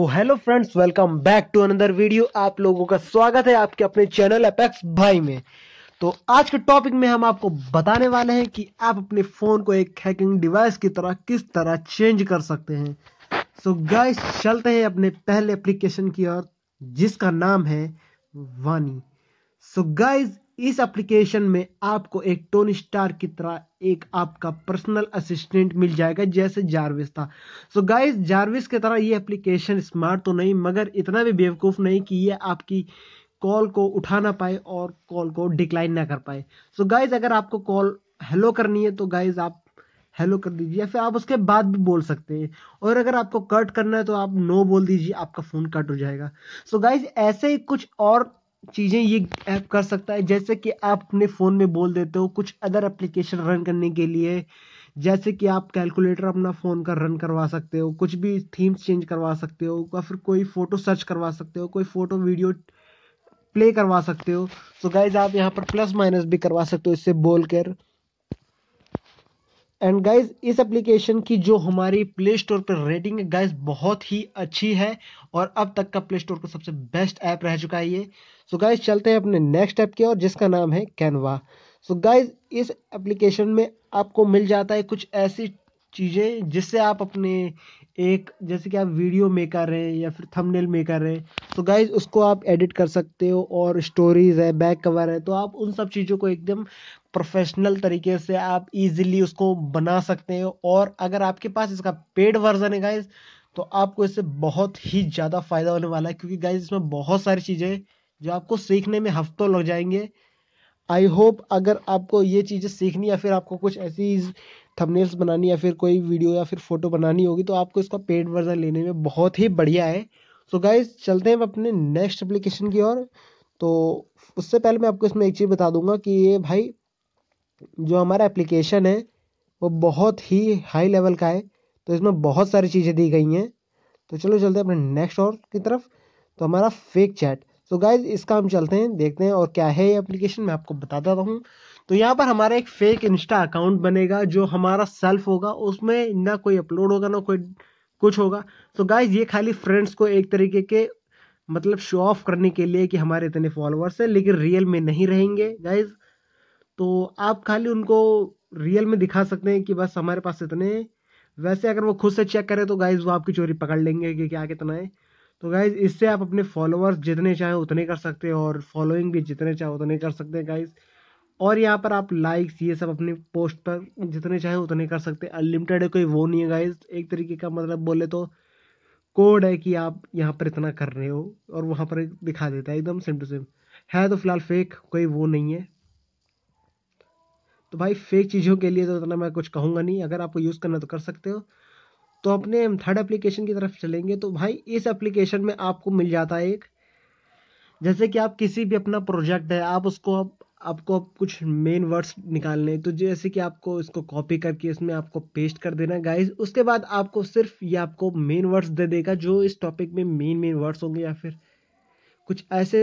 तो hello friends welcome back to another video आप लोगों का स्वागत है आपके अपने चैनल अपेक्स भाई में तो आज के टॉपिक में हम आपको बताने वाले हैं कि आप अपने फ़ोन को एक हैकिंग डिवाइस की तरह किस तरह चेंज कर सकते हैं सो so गाइस चलते हैं अपने पहले एप्लीकेशन की ओर जिसका नाम है वानी सो so गाइस इस एप्लीकेशन में आपको एक टोन स्टार की तरह एक आपका पर्सनल असिस्टेंट मिल जाएगा जैसे जारविस था सो so गाइस जारविस की तरह ये एप्लीकेशन स्मार्ट तो नहीं मगर इतना भी बेवकूफ़ नहीं कि ये आपकी कॉल को उठा ना पाए और कॉल को डिक्लाइन ना कर पाए सो so गाइज अगर आपको कॉल हेलो करनी है तो गाइज आप हेलो कर दीजिए या फिर आप उसके बाद भी बोल सकते हैं और अगर आपको कट करना है तो आप नो बोल दीजिए आपका फ़ोन कट हो जाएगा सो so गाइज ऐसे ही कुछ और चीज़ें ये ऐप कर सकता है जैसे कि आप अपने फ़ोन में बोल देते हो कुछ अदर एप्लीकेशन रन करने के लिए जैसे कि आप कैलकुलेटर अपना फ़ोन का रन करवा सकते हो कुछ भी थीम्स चेंज करवा सकते हो या फिर कोई फ़ोटो सर्च करवा सकते हो कोई फ़ोटो वीडियो प्ले करवा सकते हो तो गाइज आप यहाँ पर प्लस माइनस भी करवा सकते हो इससे बोल कर एंड गाइज इस एप्लीकेशन की जो हमारी प्ले स्टोर पर रेटिंग है गाइज बहुत ही अच्छी है और अब तक का प्ले स्टोर का सबसे बेस्ट ऐप रह चुका है ये सो गाइज चलते हैं अपने नेक्स्ट ऐप की और जिसका नाम है कैनवा सो गाइज इस एप्लीकेशन में आपको मिल जाता है कुछ ऐसी चीज़ें जिससे आप अपने एक जैसे कि आप वीडियो मेकर हैं या फिर थंबनेल मेकर हैं तो गाइज उसको आप एडिट कर सकते हो और स्टोरीज है बैक कवर है तो आप उन सब चीज़ों को एकदम प्रोफेशनल तरीके से आप इजीली उसको बना सकते हैं और अगर आपके पास इसका पेड वर्जन है गाइज तो आपको इससे बहुत ही ज़्यादा फायदा होने वाला है क्योंकि गाइज इसमें बहुत सारी चीज़ें जो आपको सीखने में हफ्तों लग जाएंगे आई होप अगर आपको ये चीज़ें सीखनी या फिर आपको कुछ ऐसी थंबनेल्स बनानी या फिर कोई वीडियो या फिर फोटो बनानी होगी तो आपको इसका पेड वर्जन लेने में बहुत ही बढ़िया है सो so गाइज चलते हैं अपने नेक्स्ट एप्लीकेशन की ओर तो उससे पहले मैं आपको इसमें एक चीज़ बता दूंगा कि ये भाई जो हमारा एप्लीकेशन है वो बहुत ही हाई लेवल का है तो इसमें बहुत सारी चीज़ें दी गई हैं तो चलो चलते हैं अपने नेक्स्ट और की तरफ तो हमारा फेक चैट सो गाइज इसका हम चलते हैं देखते हैं और क्या है ये एप्लीकेशन मैं आपको बताता रहूँ तो यहाँ पर हमारा एक फेक इंस्टा अकाउंट बनेगा जो हमारा सेल्फ होगा उसमें ना कोई अपलोड होगा ना कोई कुछ होगा तो गाइज ये खाली फ्रेंड्स को एक तरीके के मतलब शो ऑफ करने के लिए कि हमारे इतने फॉलोअर्स हैं लेकिन रियल में नहीं रहेंगे गाइज़ तो आप खाली उनको रियल में दिखा सकते हैं कि बस हमारे पास इतने वैसे अगर वो खुद से चेक करें तो गाइज वो आपकी चोरी पकड़ लेंगे कि क्या कितना है तो गाइज इससे आप अपने फॉलोअर्स जितने चाहें उतने कर सकते हैं और फॉलोइंग भी जितने चाहें उतने कर सकते हैं गाइज और यहाँ पर आप लाइक्स ये सब अपनी पोस्ट पर जितने चाहें उतने कर सकते हैं अनलिमिटेड है कोई वो नहीं है गाइज एक तरीके का मतलब बोले तो कोड है कि आप यहाँ पर इतना कर रहे हो और वहाँ पर दिखा देता है एकदम सेम टू सेम है तो फिलहाल फेक कोई वो नहीं है तो भाई फेक चीज़ों के लिए तो उतना मैं कुछ कहूँगा नहीं अगर आपको यूज़ करना तो कर सकते हो तो अपने हम थर्ड एप्लीकेशन की तरफ चलेंगे तो भाई इस एप्लीकेशन में आपको मिल जाता है एक जैसे कि आप किसी भी अपना प्रोजेक्ट है आप उसको आप आपको आप कुछ मेन वर्ड्स निकालने तो जैसे कि आपको इसको कॉपी करके इसमें आपको पेस्ट कर देना गाइज उसके बाद आपको सिर्फ ये आपको मेन वर्ड्स दे देगा जो इस टॉपिक में मेन मेन वर्ड्स होंगे या फिर कुछ ऐसे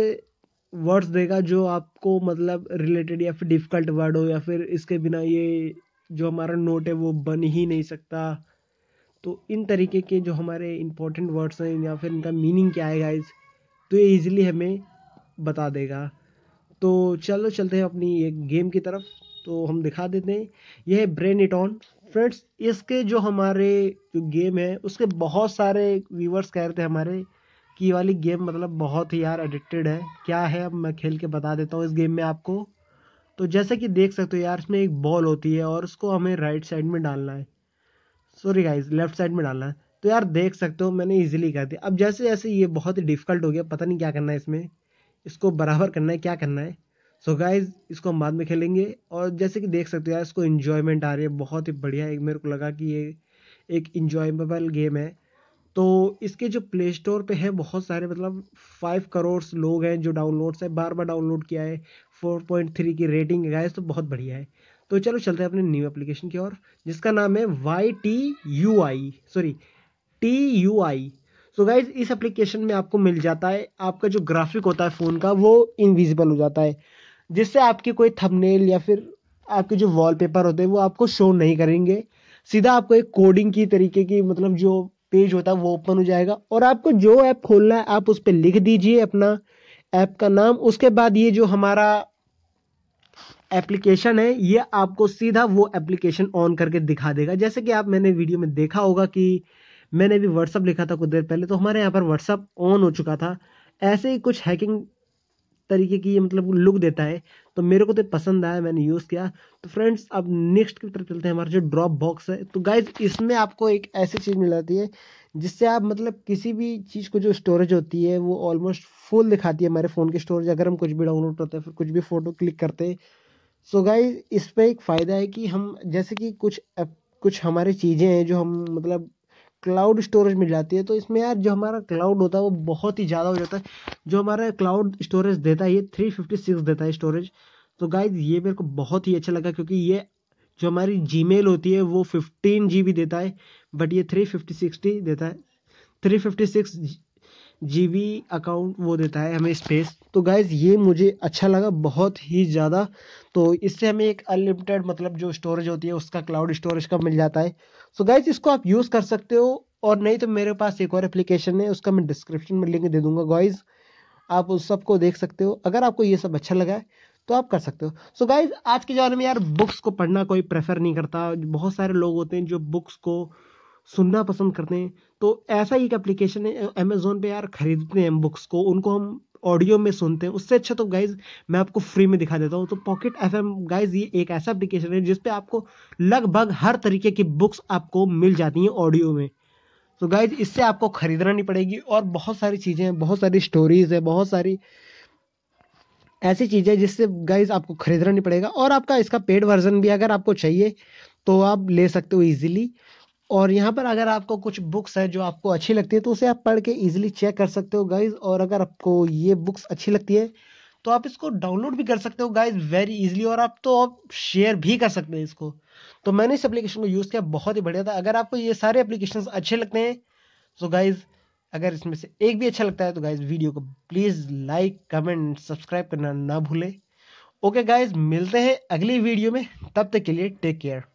वर्ड्स देगा जो आपको मतलब रिलेटेड या फिर डिफ़िकल्ट वर्ड हो या फिर इसके बिना ये जो हमारा नोट है वो बन ही नहीं सकता तो इन तरीके के जो हमारे इम्पोर्टेंट वर्ड्स हैं या फिर इनका मीनिंग क्या है गाइज तो ये ईजिली हमें बता देगा तो चलो चलते हैं अपनी एक गेम की तरफ तो हम दिखा देते हैं यह है ब्रेन इट ऑन फ्रेंड्स इसके जो हमारे जो गेम है उसके बहुत सारे व्यूवर्स कह रहे थे हमारे कि ये वाली गेम मतलब बहुत ही यार एडिक्टेड है क्या है अब मैं खेल के बता देता हूँ इस गेम में आपको तो जैसे कि देख सकते हो यार इसमें एक बॉल होती है और उसको हमें राइट साइड में डालना है सॉरी गाइज लेफ्ट साइड में डालना है तो यार देख सकते हो मैंने इजीली कर दिया अब जैसे जैसे ये बहुत ही डिफिकल्ट हो गया पता नहीं क्या करना है इसमें इसको बराबर करना है क्या करना है सो so गाइज इसको हम बाद में खेलेंगे और जैसे कि देख सकते हो यार इसको इन्जॉयमेंट आ रही है बहुत ही बढ़िया एक मेरे को लगा कि ये एक इन्जॉयबल गेम है तो इसके जो प्ले स्टोर पे है बहुत सारे मतलब फाइव करोड़ लोग हैं जो डाउनलोड्स है बार बार डाउनलोड किया है फोर पॉइंट थ्री की रेटिंग है तो बहुत बढ़िया है तो चलो चलते हैं अपने न्यू एप्लीकेशन की ओर जिसका नाम है Y T U I sorry T U I so guys इस एप्लीकेशन में आपको मिल जाता है आपका जो ग्राफिक होता है फ़ोन का वो इनविजिबल हो जाता है जिससे आपकी कोई थंबनेल या फिर आपके जो वॉलपेपर होते हैं वो आपको शो नहीं करेंगे सीधा आपको एक कोडिंग की तरीके की मतलब जो पेज होता है वो ओपन हो जाएगा और आपको जो ऐप खोलना है आप उस पर लिख दीजिए अपना ऐप का नाम उसके बाद ये जो हमारा एप्लीकेशन है ये आपको सीधा वो एप्लीकेशन ऑन करके दिखा देगा जैसे कि आप मैंने वीडियो में देखा होगा कि मैंने भी व्हाट्सअप लिखा था कुछ देर पहले तो हमारे यहाँ पर व्हाट्सअप ऑन हो चुका था ऐसे ही कुछ हैकिंग तरीके की मतलब लुक देता है तो मेरे को तो पसंद आया मैंने यूज़ किया तो फ्रेंड्स अब नेक्स्ट की तरफ चलते हैं हमारा जो ड्रॉप बॉक्स है तो गाइज इसमें आपको एक ऐसी चीज़ मिल जाती है जिससे आप मतलब किसी भी चीज़ को जो स्टोरेज होती है वो ऑलमोस्ट फुल दिखाती है हमारे फ़ोन की स्टोरेज अगर हम कुछ भी डाउनलोड करते हैं फिर कुछ भी फ़ोटो क्लिक करते हैं सो गाइज इस पर एक फ़ायदा है कि हम जैसे कि कुछ कुछ हमारी चीज़ें हैं जो हम मतलब क्लाउड स्टोरेज मिल जाती है तो इसमें यार जो हमारा क्लाउड होता है वो बहुत ही ज़्यादा हो जाता है जो हमारा क्लाउड स्टोरेज देता है ये थ्री फिफ्टी सिक्स देता है स्टोरेज तो गाइज ये मेरे को बहुत ही अच्छा लगा क्योंकि ये जो हमारी जी होती है वो फिफ्टीन जी देता है बट ये थ्री फिफ्टी सिक्सटी देता है three fifty six GB account वो देता है हमें स्पेस तो गाइज़ ये मुझे अच्छा लगा बहुत ही ज़्यादा तो इससे हमें एक अनलिमिटेड मतलब जो स्टोरेज होती है उसका क्लाउड स्टोरेज का मिल जाता है सो so गाइज़ इसको आप यूज़ कर सकते हो और नहीं तो मेरे पास एक और एप्लीकेशन है उसका मैं डिस्क्रिप्शन में लिंक दे दूंगा गॉइज़ आप उस सबको देख सकते हो अगर आपको ये सब अच्छा लगा है तो आप कर सकते हो सो so गाइज आज के जमाने में यार बुक्स को पढ़ना कोई प्रेफर नहीं करता बहुत सारे लोग होते हैं जो बुक्स को सुनना पसंद करते हैं तो ऐसा ही एक एप्लीकेशन है अमेज़ोन पे यार ख़रीदते हैं बुक्स को उनको हम ऑडियो में सुनते हैं उससे अच्छा तो गाइज मैं आपको फ्री में दिखा देता हूँ तो पॉकेट एफ एम गाइज ये एक ऐसा एप्लीकेशन है जिसपे आपको लगभग हर तरीके की बुक्स आपको मिल जाती हैं ऑडियो में तो गाइज इससे आपको ख़रीदना नहीं पड़ेगी और बहुत सारी चीज़ें हैं बहुत सारी स्टोरीज़ है बहुत सारी ऐसी चीज़ें जिससे गाइज आपको ख़रीदना नहीं पड़ेगा और आपका इसका पेड वर्जन भी अगर आपको चाहिए तो आप ले सकते हो ईजिली और यहाँ पर अगर आपको कुछ बुक्स है जो आपको अच्छी लगती है तो उसे आप पढ़ के ईजिली चेक कर सकते हो गाइज और अगर आपको ये बुक्स अच्छी लगती है तो आप इसको डाउनलोड भी कर सकते हो गाइज वेरी इजिली और आप तो आप शेयर भी कर सकते हैं इसको तो मैंने इस एप्लीकेशन को यूज़ किया बहुत ही बढ़िया था अगर आपको ये सारे एप्लीकेशन अच्छे लगते हैं तो गाइज़ अगर इसमें से एक भी अच्छा लगता है तो गाइज वीडियो को प्लीज़ लाइक कमेंट सब्सक्राइब करना ना भूलें ओके गाइज मिलते हैं अगली वीडियो में तब तक के लिए टेक केयर